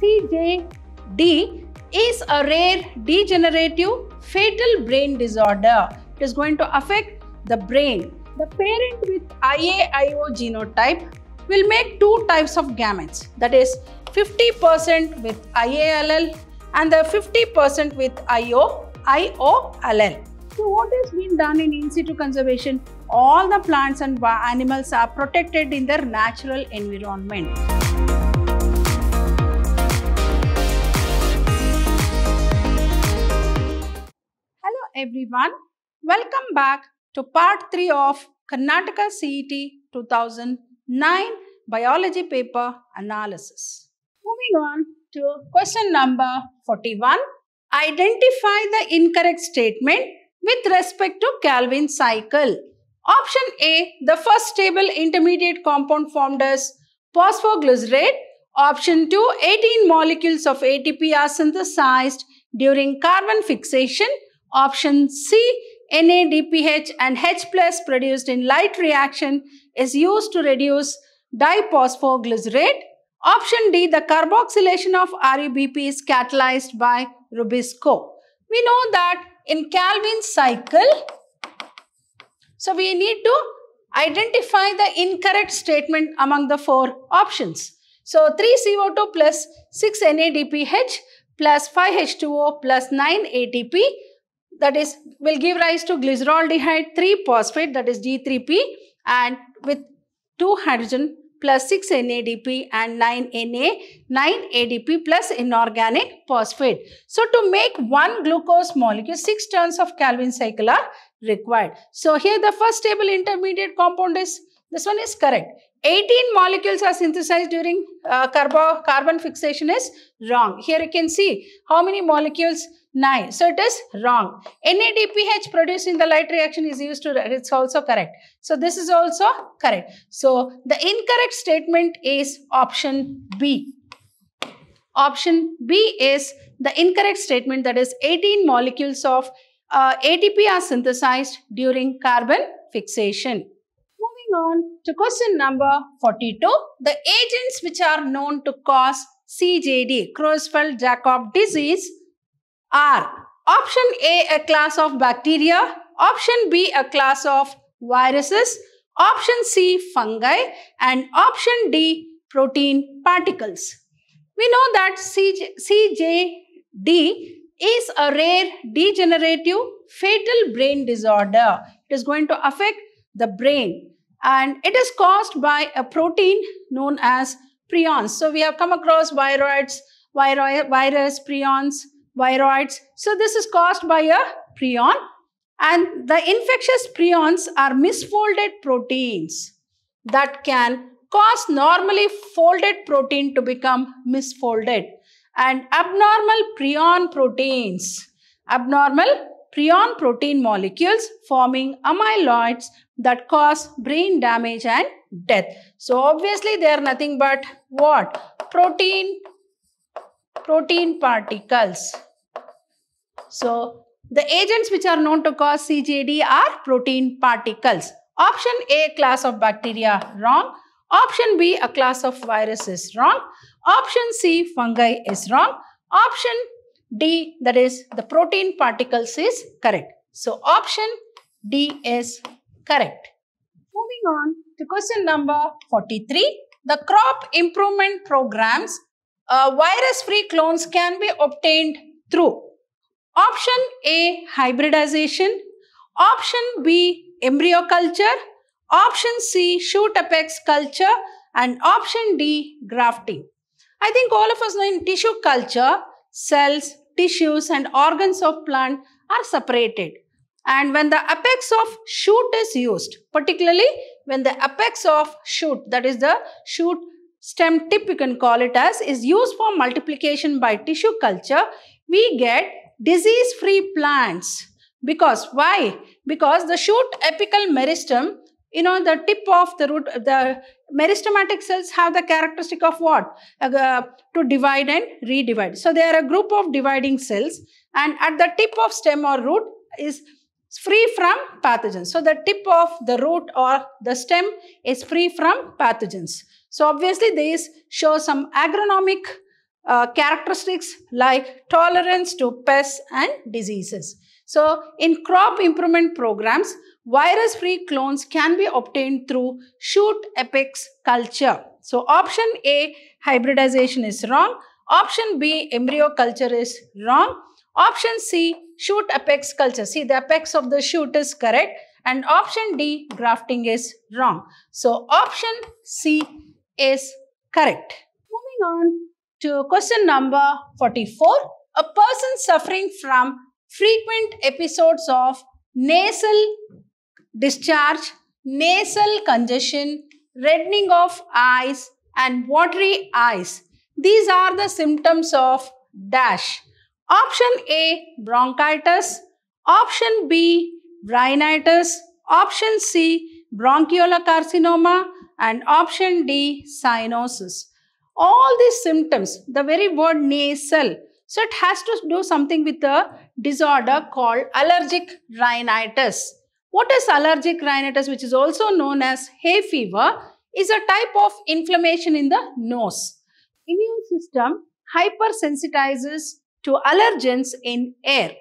CJD is a rare degenerative fatal brain disorder. It is going to affect the brain. The parent with IAIO genotype will make two types of gametes that is 50% with IALL and the 50% with IO, IOLL. So what is being done in in situ conservation? All the plants and animals are protected in their natural environment. everyone. Welcome back to part 3 of Karnataka CET 2009 Biology Paper Analysis. Moving on to question number 41. Identify the incorrect statement with respect to Calvin cycle. Option A, the first stable intermediate compound formed as phosphoglycerate. Option 2, 18 molecules of ATP are synthesized during carbon fixation Option C, NADPH and H plus produced in light reaction is used to reduce diphosphoglycerate. Option D, the carboxylation of RUBP is catalyzed by Rubisco. We know that in Calvin cycle, so we need to identify the incorrect statement among the four options. So 3CO2 plus 6NADPH plus 5H2O plus 9ATP that is will give rise to glyceraldehyde 3 phosphate that is G3P and with 2 hydrogen plus 6 NADP and 9 Na, 9 ADP plus inorganic phosphate. So to make one glucose molecule, 6 turns of Calvin cycle are required. So here the first stable intermediate compound is, this one is correct. 18 molecules are synthesized during uh, carbo carbon fixation is wrong. Here you can see how many molecules 9. So it is wrong. NADPH produced in the light reaction is used to, it's also correct. So this is also correct. So the incorrect statement is option B. Option B is the incorrect statement that is 18 molecules of uh, ATP are synthesized during carbon fixation Moving on to question number 42. The agents which are known to cause CJD, Creutzfeldt-Jakob disease are option A a class of bacteria, option B a class of viruses, option C fungi and option D protein particles. We know that CJD is a rare degenerative fatal brain disorder. It is going to affect the brain and it is caused by a protein known as prions. So we have come across viroids, virus, prions, viroids. So this is caused by a prion and the infectious prions are misfolded proteins that can cause normally folded protein to become misfolded and abnormal prion proteins, abnormal prion protein molecules forming amyloids that cause brain damage and death. So obviously they are nothing but what? Protein, protein particles. So the agents which are known to cause CJD are protein particles. Option A, class of bacteria, wrong. Option B, a class of viruses, wrong. Option C, fungi is wrong. Option D, that is the protein particles is correct. So option D is correct. Moving on to question number 43. The crop improvement programs, uh, virus-free clones can be obtained through Option A, hybridization. Option B, embryo culture. Option C, shoot apex culture. And option D, grafting. I think all of us know in tissue culture, cells, tissues and organs of plant are separated. And when the apex of shoot is used, particularly when the apex of shoot, that is the shoot stem tip you can call it as, is used for multiplication by tissue culture, we get disease-free plants. Because why? Because the shoot apical meristem, you know, the tip of the root, the meristematic cells have the characteristic of what? Uh, to divide and redivide. So they are a group of dividing cells and at the tip of stem or root is free from pathogens. So the tip of the root or the stem is free from pathogens. So obviously these show some agronomic uh, characteristics like tolerance to pests and diseases. So in crop improvement programs, virus-free clones can be obtained through shoot apex culture. So option A, hybridization is wrong. Option B, embryo culture is wrong. Option C, shoot apex culture. See, the apex of the shoot is correct. And option D, grafting is wrong. So option C is correct. Moving on to question number 44. A person suffering from frequent episodes of nasal discharge, nasal congestion, reddening of eyes and watery eyes. These are the symptoms of dash. Option A, bronchitis. Option B, rhinitis. Option C, carcinoma, And option D, cyanosis all these symptoms, the very word nasal. So it has to do something with a disorder called allergic rhinitis. What is allergic rhinitis, which is also known as hay fever, is a type of inflammation in the nose. Immune system hypersensitizes to allergens in air.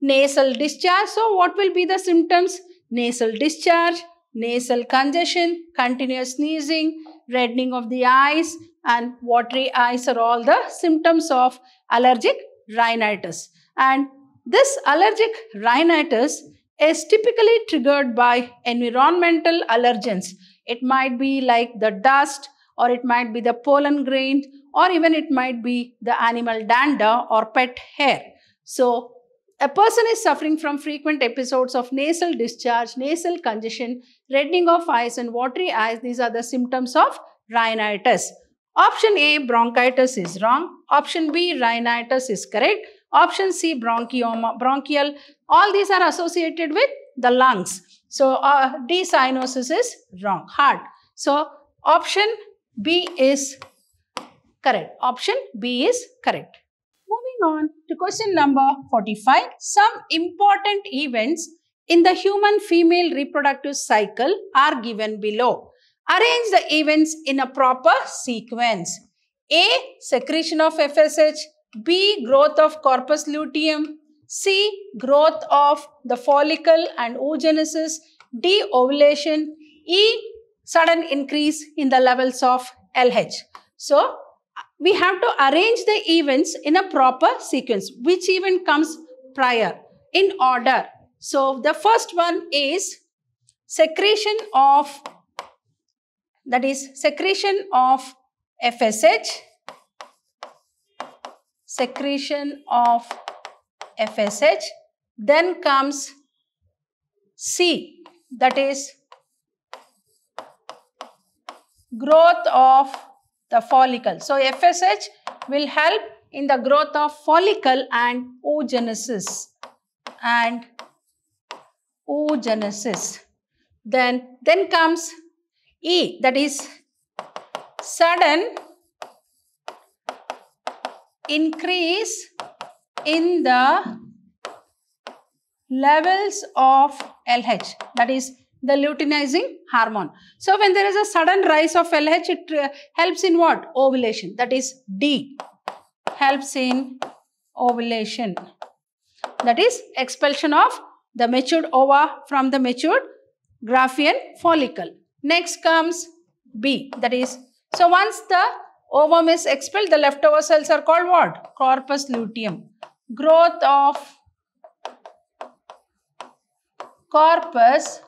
Nasal discharge. So what will be the symptoms? Nasal discharge, nasal congestion, continuous sneezing, reddening of the eyes and watery eyes are all the symptoms of allergic rhinitis. And this allergic rhinitis is typically triggered by environmental allergens. It might be like the dust or it might be the pollen grain or even it might be the animal dander or pet hair. So a person is suffering from frequent episodes of nasal discharge, nasal congestion, reddening of eyes and watery eyes. These are the symptoms of rhinitis. Option A, bronchitis is wrong. Option B, rhinitis is correct. Option C, bronchioma, bronchial. All these are associated with the lungs. So, uh, D, cyanosis is wrong, heart. So, option B is correct. Option B is correct. Moving on to question number 45. Some important events in the human female reproductive cycle are given below. Arrange the events in a proper sequence. A. Secretion of FSH. B. Growth of corpus luteum. C. Growth of the follicle and oogenesis. D. Ovulation. E. Sudden increase in the levels of LH. So, we have to arrange the events in a proper sequence. Which event comes prior in order? So the first one is secretion of, that is secretion of FSH, secretion of FSH. Then comes C, that is growth of the follicle. So FSH will help in the growth of follicle and oogenesis and oogenesis. Then, then comes E that is sudden increase in the levels of LH that is the luteinizing hormone. So when there is a sudden rise of LH, it uh, helps in what? Ovulation. That is D. Helps in ovulation. That is expulsion of the matured ova from the matured graffian follicle. Next comes B. That is, so once the ovum is expelled, the leftover cells are called what? Corpus luteum. Growth of corpus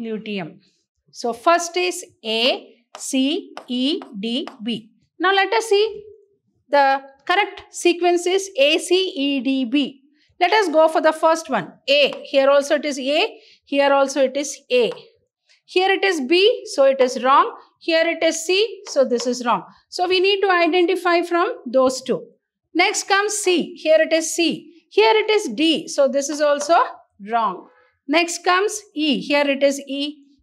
luteum. So first is A, C, E, D, B. Now let us see the correct sequence is A, C, E, D, B. Let us go for the first one. A. Here also it is A. Here also it is A. Here it is B. So it is wrong. Here it is C. So this is wrong. So we need to identify from those two. Next comes C. Here it is C. Here it is D. So this is also wrong. Next comes E. Here it is E.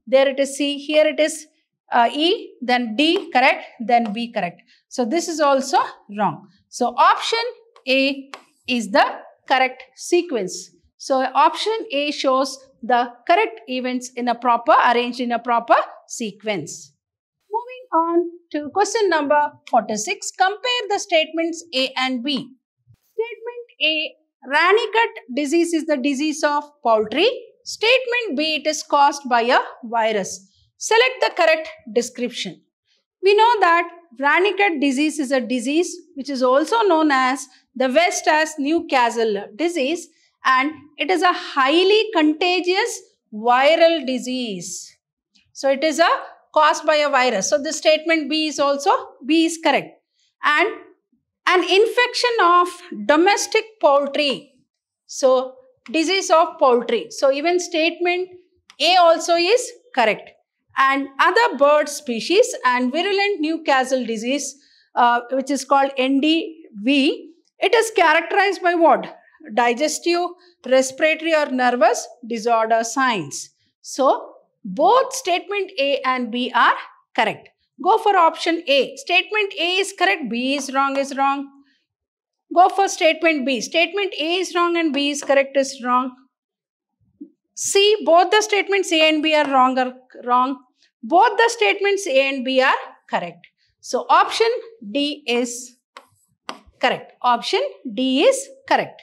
There it is C. Here it is uh, E. Then D, correct. Then B, correct. So this is also wrong. So option A is the correct sequence. So option A shows the correct events in a proper, arranged in a proper sequence. Moving on to question number 46. Compare the statements A and B. Statement A, Ranicut disease is the disease of poultry statement B it is caused by a virus. Select the correct description. We know that Wernicke disease is a disease which is also known as the West as Newcastle disease and it is a highly contagious viral disease. So it is a caused by a virus. So the statement B is also B is correct. And an infection of domestic poultry. So disease of poultry. So even statement A also is correct. And other bird species and virulent Newcastle disease, uh, which is called NDV, it is characterized by what? Digestive, respiratory or nervous disorder signs. So both statement A and B are correct. Go for option A. Statement A is correct, B is wrong is wrong. Go for statement B. Statement A is wrong and B is correct is wrong. C, both the statements A and B are wrong or wrong. Both the statements A and B are correct. So option D is correct. Option D is correct.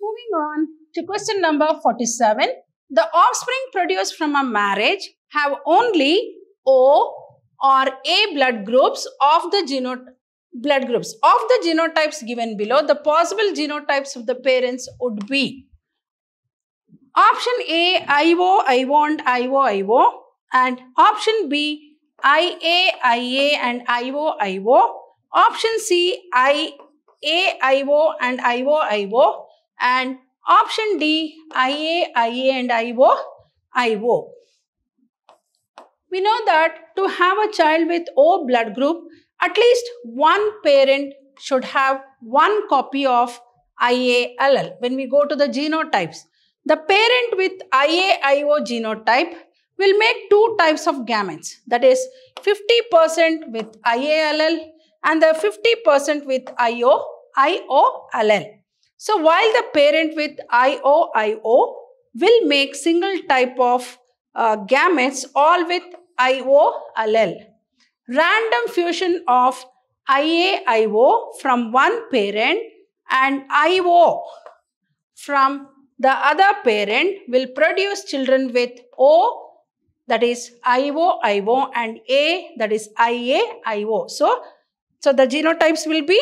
Moving on to question number 47. The offspring produced from a marriage have only O or A blood groups of the genotype blood groups. Of the genotypes given below, the possible genotypes of the parents would be option A, IO, I IO, IO, and option B, IA, IA, and IO, IO, option C, I, A, IO, and IO, IO, and option D, IA, IA, and IO, IO. We know that to have a child with O blood group, at least one parent should have one copy of IALL. When we go to the genotypes, the parent with IAIO genotype will make two types of gametes. That is 50% with IALL and the 50% with IO, IOLL. So while the parent with IOIO will make single type of uh, gametes all with IOLL random fusion of IAIO from one parent and IO from the other parent will produce children with O that is IO, IO and A that is IA, IO. So, so the genotypes will be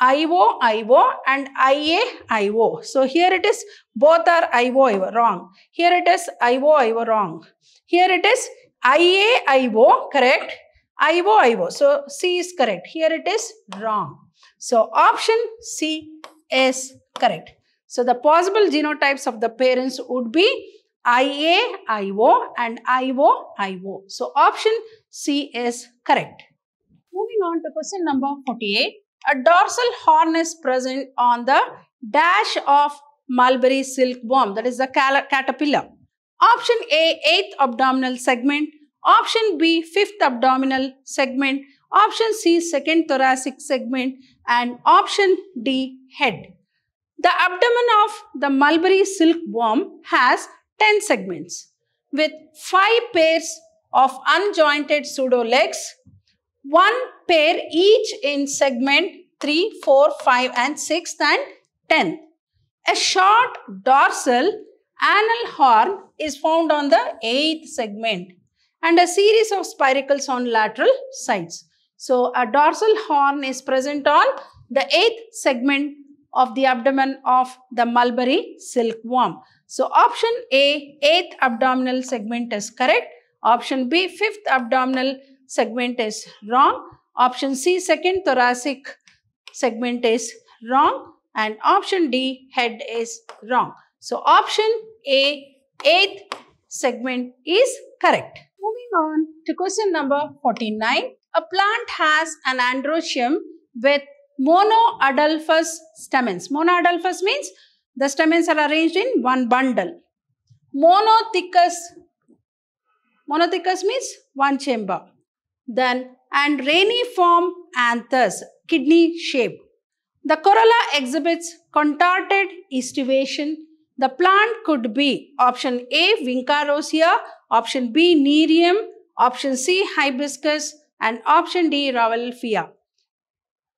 IO, IO and IA, IO. So here it is both are IO, IO wrong. Here it is IO, IO wrong. Here it is IA, IO correct Ivo, Ivo. So C is correct. Here it is wrong. So option C is correct. So the possible genotypes of the parents would be IA, and I O I O. So option C is correct. Moving on to question number 48. A dorsal horn is present on the dash of mulberry silkworm, that is the caterpillar. Option A, eighth abdominal segment. Option B, fifth abdominal segment. Option C, second thoracic segment. And option D, head. The abdomen of the mulberry silkworm has 10 segments with 5 pairs of unjointed pseudo legs, 1 pair each in segment 3, 4, 5 and 6 and 10. A short dorsal anal horn is found on the 8th segment and a series of spiracles on lateral sides. So a dorsal horn is present on the eighth segment of the abdomen of the mulberry silkworm. So option A, eighth abdominal segment is correct. Option B, fifth abdominal segment is wrong. Option C, second thoracic segment is wrong. And option D, head is wrong. So option A, eighth segment is correct on to question number 49. A plant has an androecium with monoadulfous stamens. Monoadulfous means the stamens are arranged in one bundle. Monothicus, monothicus means one chamber. Then and reniform anthers, kidney shape. The corolla exhibits contorted estivation the plant could be option A, Vinca rosea; option B, Nerium, option C, Hibiscus, and option D, Ravelfia.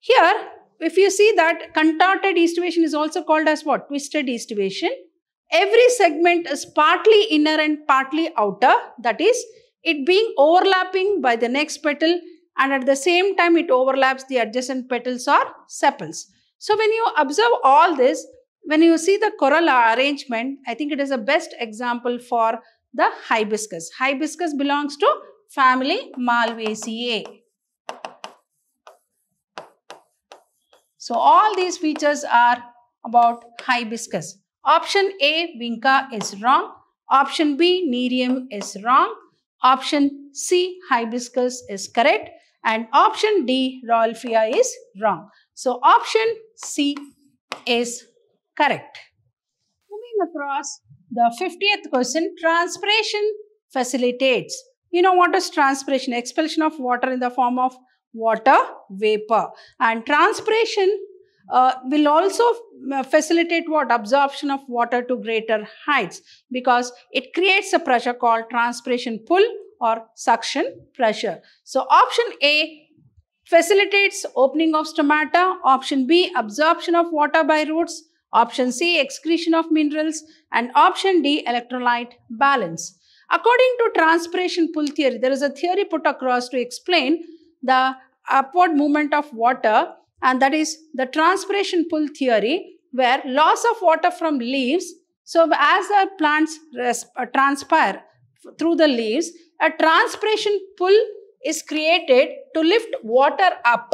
Here, if you see that contorted estivation is also called as what? Twisted estivation. Every segment is partly inner and partly outer. That is, it being overlapping by the next petal and at the same time it overlaps the adjacent petals or sepals. So when you observe all this, when you see the corolla arrangement, I think it is the best example for the hibiscus. Hibiscus belongs to family Malvaceae. So all these features are about hibiscus. Option A, vinca is wrong. Option B, nerium is wrong. Option C, hibiscus is correct. And option D, Rolfia is wrong. So option C is correct. Moving across the 50th question, transpiration facilitates. You know what is transpiration? Expulsion of water in the form of water vapor. And transpiration uh, will also facilitate what? Absorption of water to greater heights because it creates a pressure called transpiration pull or suction pressure. So option A facilitates opening of stomata. Option B, absorption of water by roots. Option C, excretion of minerals. And option D, electrolyte balance. According to transpiration pull theory, there is a theory put across to explain the upward movement of water and that is the transpiration pull theory where loss of water from leaves. So as the plants uh, transpire through the leaves, a transpiration pull is created to lift water up.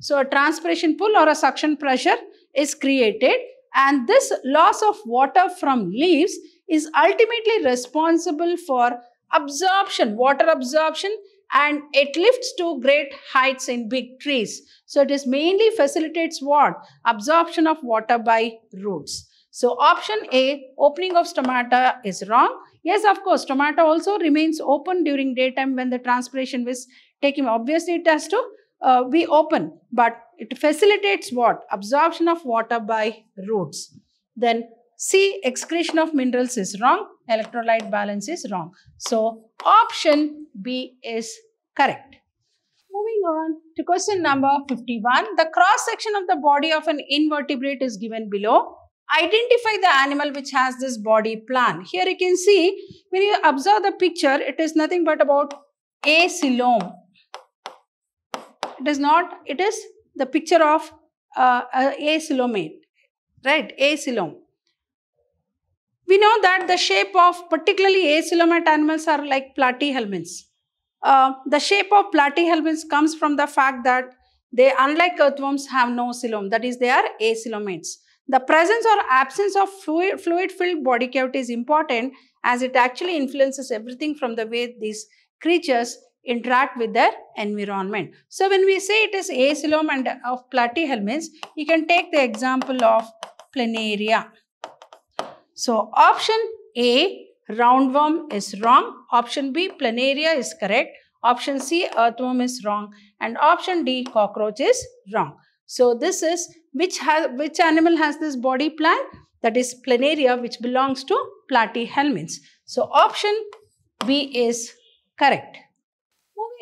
So a transpiration pull or a suction pressure is created and this loss of water from leaves is ultimately responsible for absorption, water absorption and it lifts to great heights in big trees. So it is mainly facilitates what? Absorption of water by roots. So option A, opening of stomata is wrong. Yes, of course, stomata also remains open during daytime when the transpiration is taking. Obviously, it has to uh, we open, but it facilitates what? Absorption of water by roots. Then C, excretion of minerals is wrong, electrolyte balance is wrong. So option B is correct. Moving on to question number 51. The cross section of the body of an invertebrate is given below identify the animal which has this body plan. Here you can see, when you observe the picture, it is nothing but about a it is not, it is the picture of uh, a silomate, right? A silom. We know that the shape of particularly A silomate animals are like platyhelminths. Uh, the shape of platyhelminths comes from the fact that they, unlike earthworms, have no silom. That is, they are asilomates. The presence or absence of fluid-filled body cavity is important as it actually influences everything from the way these creatures interact with their environment. So when we say it is acelome and of platyhelminths, you can take the example of planaria. So option A, roundworm is wrong. Option B, planaria is correct. Option C, earthworm is wrong. And option D, cockroach is wrong. So this is which has which animal has this body plan? That is planaria, which belongs to platyhelminths. So option B is correct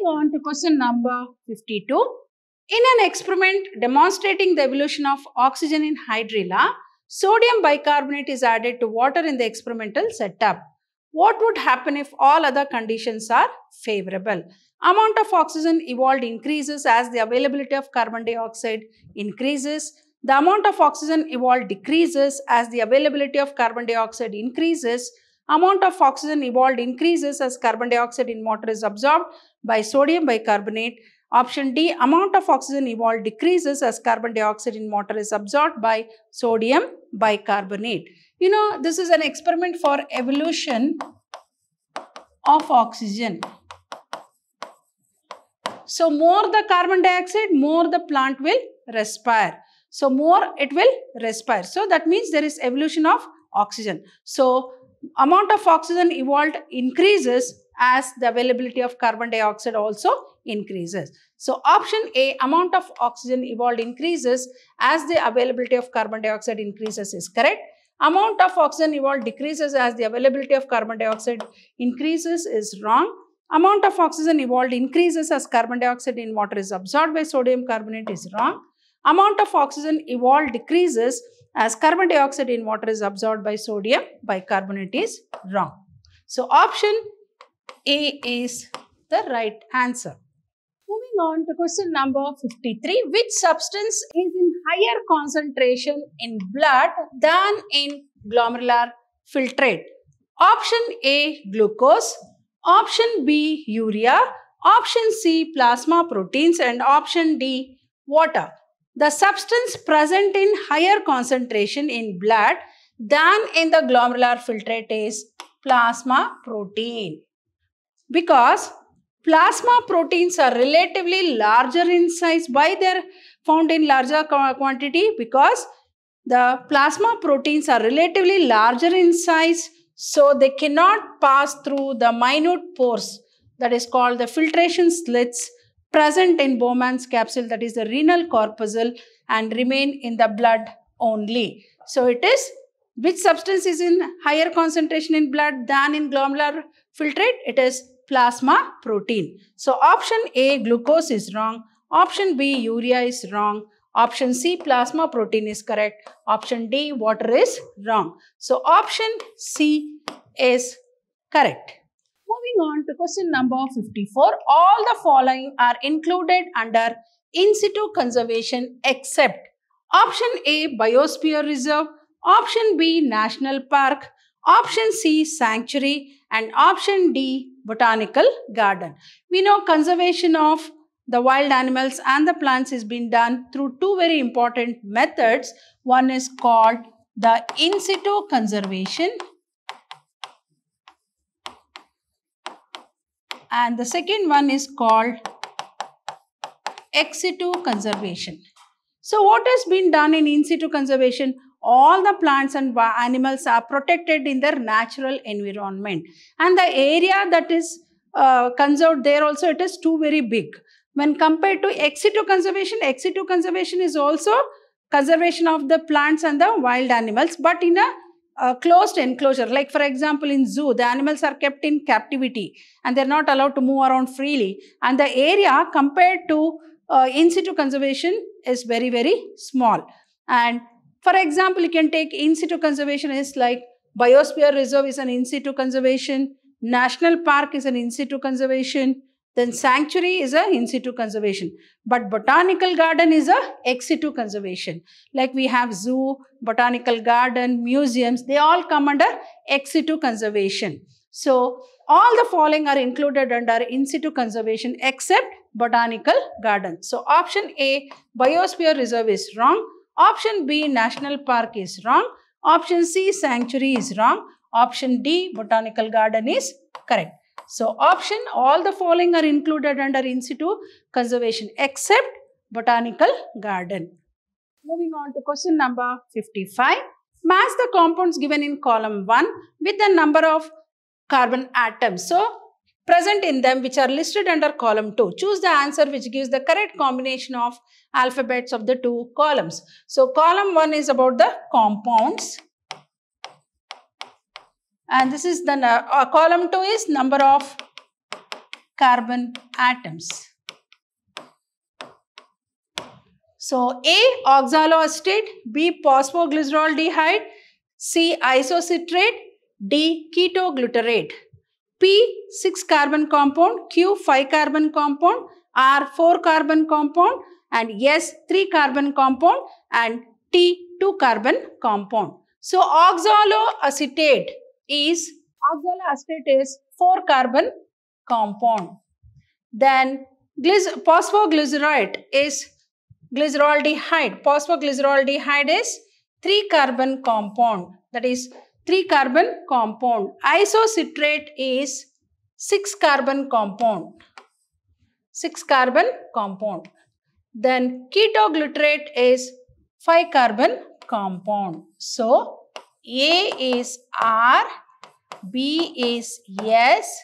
on to question number 52. In an experiment demonstrating the evolution of oxygen in hydrilla, sodium bicarbonate is added to water in the experimental setup. What would happen if all other conditions are favorable? Amount of oxygen evolved increases as the availability of carbon dioxide increases. The amount of oxygen evolved decreases as the availability of carbon dioxide increases amount of oxygen evolved increases as carbon dioxide in water is absorbed by sodium bicarbonate. Option D, amount of oxygen evolved decreases as carbon dioxide in water is absorbed by sodium bicarbonate. You know, this is an experiment for evolution of oxygen. So, more the carbon dioxide, more the plant will respire. So, more it will respire. So, that means there is evolution of oxygen. So, amount of oxygen evolved increases as the availability of carbon dioxide also increases. So option A, amount of oxygen evolved increases as the availability of carbon dioxide increases is correct. Amount of oxygen evolved decreases as the availability of carbon dioxide increases is wrong. Amount of oxygen evolved increases as carbon dioxide in water is absorbed by sodium carbonate is wrong. Amount of oxygen evolved decreases as carbon dioxide in water is absorbed by sodium bicarbonate is wrong. So option a is the right answer. Moving on to question number 53. Which substance is in higher concentration in blood than in glomerular filtrate? Option A, glucose. Option B, urea. Option C, plasma proteins. And option D, water. The substance present in higher concentration in blood than in the glomerular filtrate is plasma protein because plasma proteins are relatively larger in size by they're found in larger quantity because the plasma proteins are relatively larger in size so they cannot pass through the minute pores that is called the filtration slits present in Bowman's capsule that is the renal corpuscle and remain in the blood only. So it is which substance is in higher concentration in blood than in glomerular filtrate? It is plasma protein. So option A, glucose is wrong. Option B, urea is wrong. Option C, plasma protein is correct. Option D, water is wrong. So option C is correct. Moving on to question number 54. All the following are included under in situ conservation except option A, biosphere reserve. Option B, national park. Option C, sanctuary and option D, botanical garden. We know conservation of the wild animals and the plants is being done through two very important methods. One is called the in situ conservation and the second one is called ex situ conservation. So what has been done in in situ conservation? all the plants and animals are protected in their natural environment. And the area that is uh, conserved there also, it is too very big. When compared to ex situ conservation, ex situ conservation is also conservation of the plants and the wild animals, but in a uh, closed enclosure. Like for example, in zoo, the animals are kept in captivity and they're not allowed to move around freely. And the area compared to uh, in situ conservation is very, very small. And for example, you can take in situ conservation like biosphere reserve is an in situ conservation, national park is an in situ conservation, then sanctuary is a in situ conservation. But botanical garden is a ex situ conservation. Like we have zoo, botanical garden, museums, they all come under ex situ conservation. So all the following are included under in situ conservation except botanical garden. So option A, biosphere reserve is wrong. Option B, National Park is wrong. Option C, Sanctuary is wrong. Option D, Botanical Garden is correct. So, option, all the following are included under in-situ conservation except Botanical Garden. Moving on to question number 55. Match the compounds given in column 1 with the number of carbon atoms. So, present in them which are listed under column 2. Choose the answer which gives the correct combination of alphabets of the two columns. So column 1 is about the compounds and this is the uh, column 2 is number of carbon atoms. So A oxaloacetate, B phosphoglycerol dehyde, C isocitrate, D ketoglutarate. P 6 carbon compound, Q 5 carbon compound, R 4 carbon compound and S 3 carbon compound and T 2 carbon compound. So oxaloacetate is oxaloacetate is 4 carbon compound. Then phosphoglycerate is glyceroldehyde. Phosphoglyceroldehyde is 3 carbon compound that is 3 carbon compound. Isocitrate is 6 carbon compound. 6 carbon compound. Then ketoglutarate is 5 carbon compound. So A is R, B is S,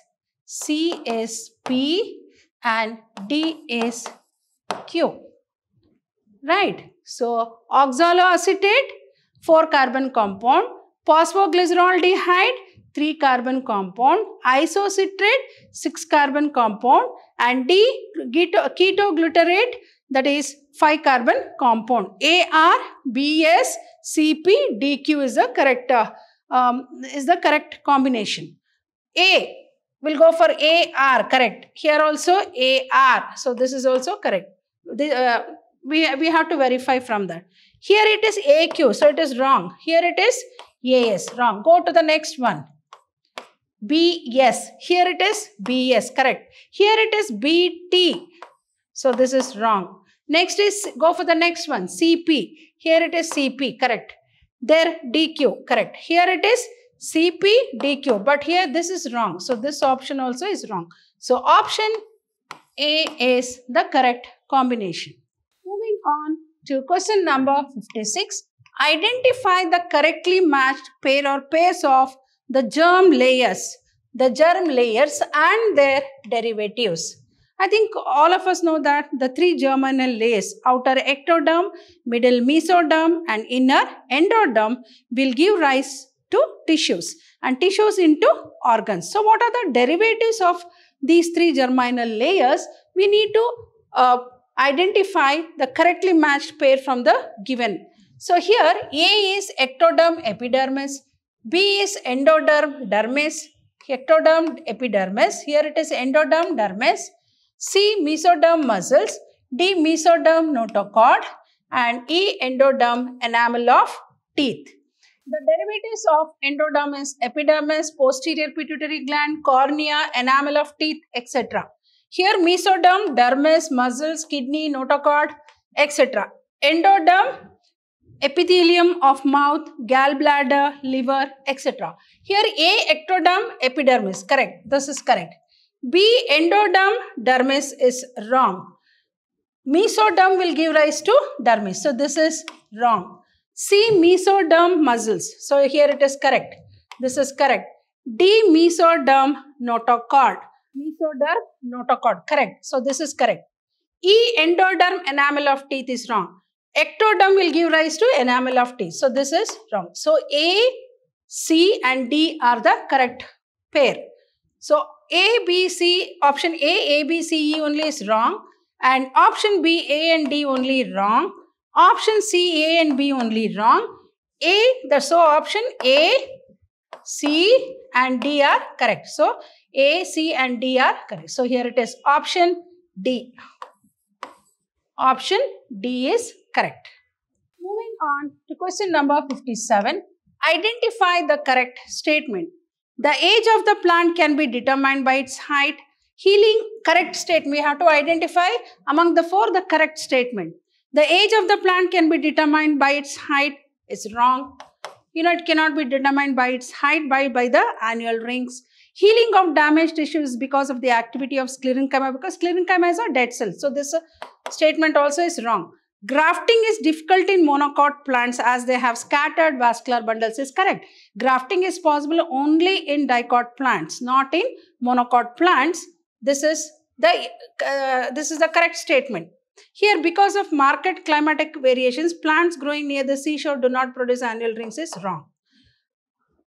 C is P and D is Q. Right. So oxaloacetate 4 carbon compound phosphoglyceraldehyde, 3 carbon compound, isocitrate, 6 carbon compound and D that that is 5 carbon compound. AR, BS, CP, DQ is the correct uh, um, is the correct combination. A will go for AR, correct. Here also AR. So this is also correct. The, uh, we, we have to verify from that. Here it is AQ, so it is wrong. Here it is AS. Wrong. Go to the next one. BS. Here it is BS. Correct. Here it is BT. So this is wrong. Next is, go for the next one. CP. Here it is CP. Correct. There DQ. Correct. Here it is CP, DQ. But here this is wrong. So this option also is wrong. So option A is the correct combination. Moving on to question number 56. Identify the correctly matched pair or pairs of the germ layers, the germ layers and their derivatives. I think all of us know that the three germinal layers, outer ectoderm, middle mesoderm and inner endoderm will give rise to tissues and tissues into organs. So what are the derivatives of these three germinal layers? We need to uh, identify the correctly matched pair from the given so here A is ectoderm epidermis, B is endoderm dermis, ectoderm epidermis, here it is endoderm dermis, C mesoderm muscles, D mesoderm notochord and E endoderm enamel of teeth. The derivatives of endoderm is epidermis, posterior pituitary gland, cornea, enamel of teeth, etc. Here mesoderm, dermis, muscles, kidney, notochord, etc. Endoderm epithelium of mouth, gallbladder, liver, etc. Here A, ectoderm, epidermis, correct. This is correct. B, endoderm, dermis is wrong. Mesoderm will give rise to dermis. So this is wrong. C, mesoderm muscles. So here it is correct. This is correct. D, mesoderm, notochord. Mesoderm, notochord, correct. So this is correct. E, endoderm enamel of teeth is wrong. Ectoderm will give rise to enamel of teeth. So this is wrong. So A, C and D are the correct pair. So A, B, C, option A, A, B, C, E only is wrong. And option B, A and D only wrong. Option C, A and B only wrong. A, that's so option A, C and D are correct. So A, C and D are correct. So here it is option D. Option D is correct. Moving on to question number 57. Identify the correct statement. The age of the plant can be determined by its height. Healing correct statement. We have to identify among the four the correct statement. The age of the plant can be determined by its height is wrong. You know, it cannot be determined by its height by, by the annual rings. Healing of damaged tissues because of the activity of sclerenchyma because sclerenchyma is a dead cell. So this uh, statement also is wrong. Grafting is difficult in monocot plants as they have scattered vascular bundles is correct. Grafting is possible only in dicot plants, not in monocot plants. This is the, uh, this is the correct statement. Here, because of market climatic variations, plants growing near the seashore do not produce annual rings is wrong.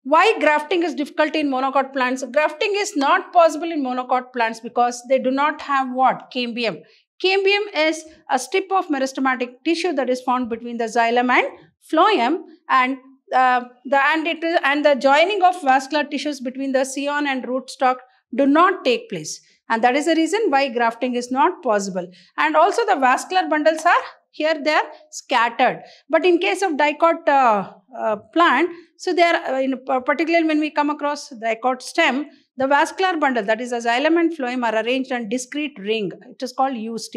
Why grafting is difficult in monocot plants? Grafting is not possible in monocot plants because they do not have what? Cambium. Cambium is a strip of meristematic tissue that is found between the xylem and phloem and uh, the and it is, and the joining of vascular tissues between the scion and rootstock do not take place and that is the reason why grafting is not possible and also the vascular bundles are here they are scattered. But in case of dicot uh, uh, plant, so they are, uh, in particularly when we come across dicot stem, the vascular bundle, that is the xylem and phloem are arranged on discrete ring. It is called ust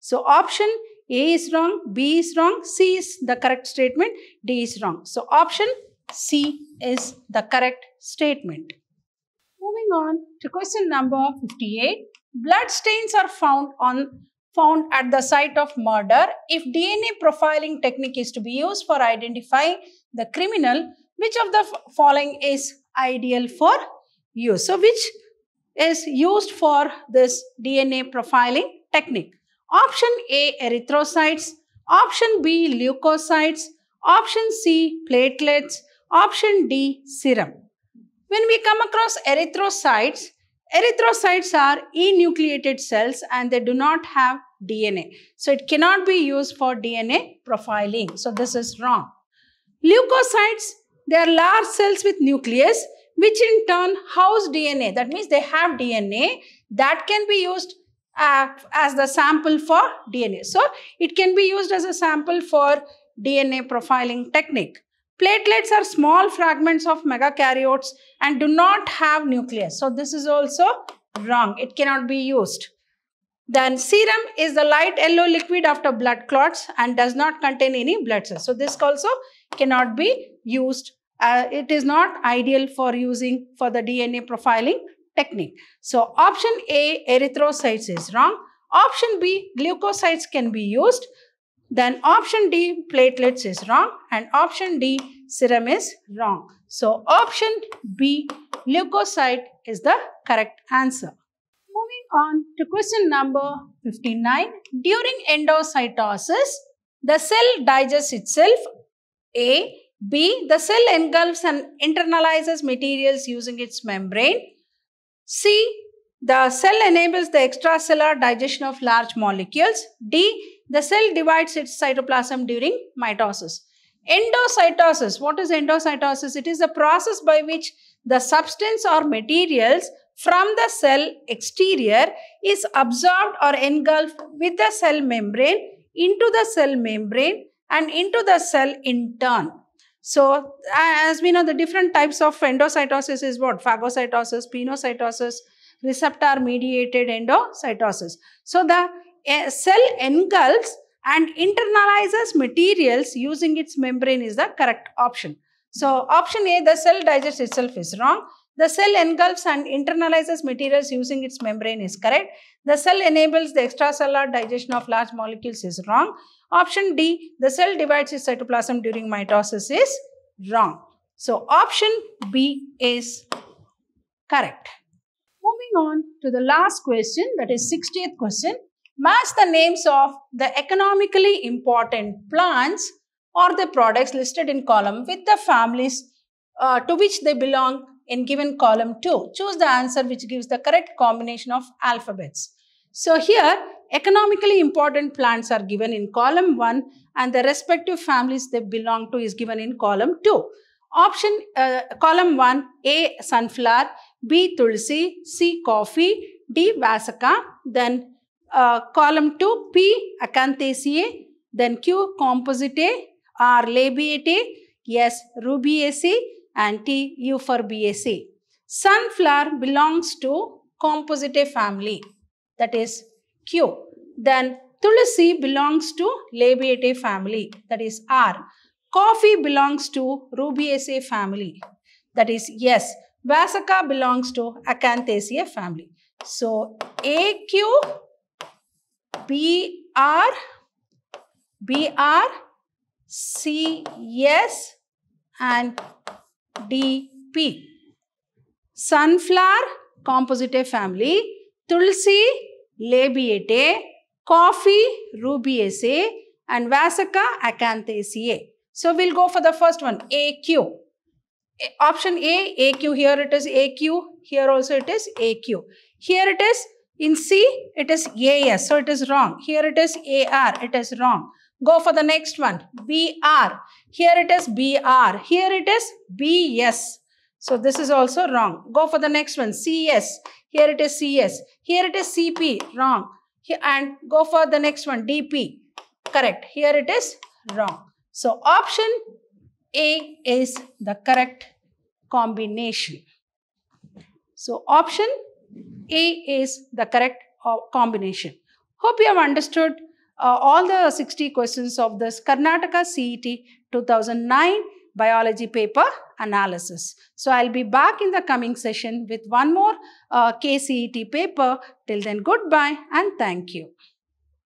So option A is wrong, B is wrong, C is the correct statement, D is wrong. So option C is the correct statement. Moving on to question number 58. Blood stains are found on found at the site of murder, if DNA profiling technique is to be used for identifying the criminal, which of the following is ideal for use? So, which is used for this DNA profiling technique? Option A, erythrocytes. Option B, leukocytes. Option C, platelets. Option D, serum. When we come across erythrocytes, Erythrocytes are enucleated cells and they do not have DNA. So it cannot be used for DNA profiling. So this is wrong. Leukocytes, they are large cells with nucleus which in turn house DNA. That means they have DNA that can be used uh, as the sample for DNA. So it can be used as a sample for DNA profiling technique. Platelets are small fragments of megakaryotes and do not have nucleus. So this is also wrong. It cannot be used. Then serum is the light yellow liquid after blood clots and does not contain any blood cells. So this also cannot be used. Uh, it is not ideal for using for the DNA profiling technique. So option A, erythrocytes is wrong. Option B, leukocytes can be used then option D, platelets is wrong and option D, serum is wrong. So option B, leukocyte is the correct answer. Moving on to question number 59. During endocytosis, the cell digests itself. A. B. The cell engulfs and internalizes materials using its membrane. C. The cell enables the extracellular digestion of large molecules. D the cell divides its cytoplasm during mitosis. Endocytosis. What is endocytosis? It is the process by which the substance or materials from the cell exterior is absorbed or engulfed with the cell membrane into the cell membrane and into the cell in turn. So, as we know, the different types of endocytosis is what? Phagocytosis, pinocytosis, receptor mediated endocytosis. So, the a cell engulfs and internalizes materials using its membrane is the correct option. So option A, the cell digests itself is wrong. The cell engulfs and internalizes materials using its membrane is correct. The cell enables the extracellular digestion of large molecules is wrong. Option D, the cell divides its cytoplasm during mitosis is wrong. So option B is correct. Moving on to the last question that is 60th question match the names of the economically important plants or the products listed in column with the families uh, to which they belong in given column 2. Choose the answer which gives the correct combination of alphabets. So here economically important plants are given in column 1 and the respective families they belong to is given in column 2. Option uh, column 1 A sunflower, B tulsi, C coffee, D vasaka, then column 2, P acanthaceae, then Q compositae, R labiatae, yes rubiaceae and T euphorbiaceae. Sunflower belongs to compositae family that is Q. Then Tulsi belongs to labiatae family that is R. Coffee belongs to rubiaceae family that is S. Vasaka belongs to acanthaceae family. So AQ B R B R C S and D P. Sunflower compositae family, Tulsi labiate. Coffee rubiaceae and Vasica acanthaceae. So we'll go for the first one, AQ. Option A, AQ, here it is AQ, here also it is AQ. Here it is in C, it is AS, so it is wrong. Here it is AR, it is wrong. Go for the next one, BR. Here it is BR, here it is BS. So this is also wrong. Go for the next one, CS. Here it is CS. Here it is CP, wrong. and go for the next one, DP. Correct. Here it is wrong. So option A is the correct combination. So option a is the correct uh, combination. Hope you have understood uh, all the 60 questions of this Karnataka CET 2009 biology paper analysis. So I'll be back in the coming session with one more uh, KCET paper. Till then, goodbye and thank you.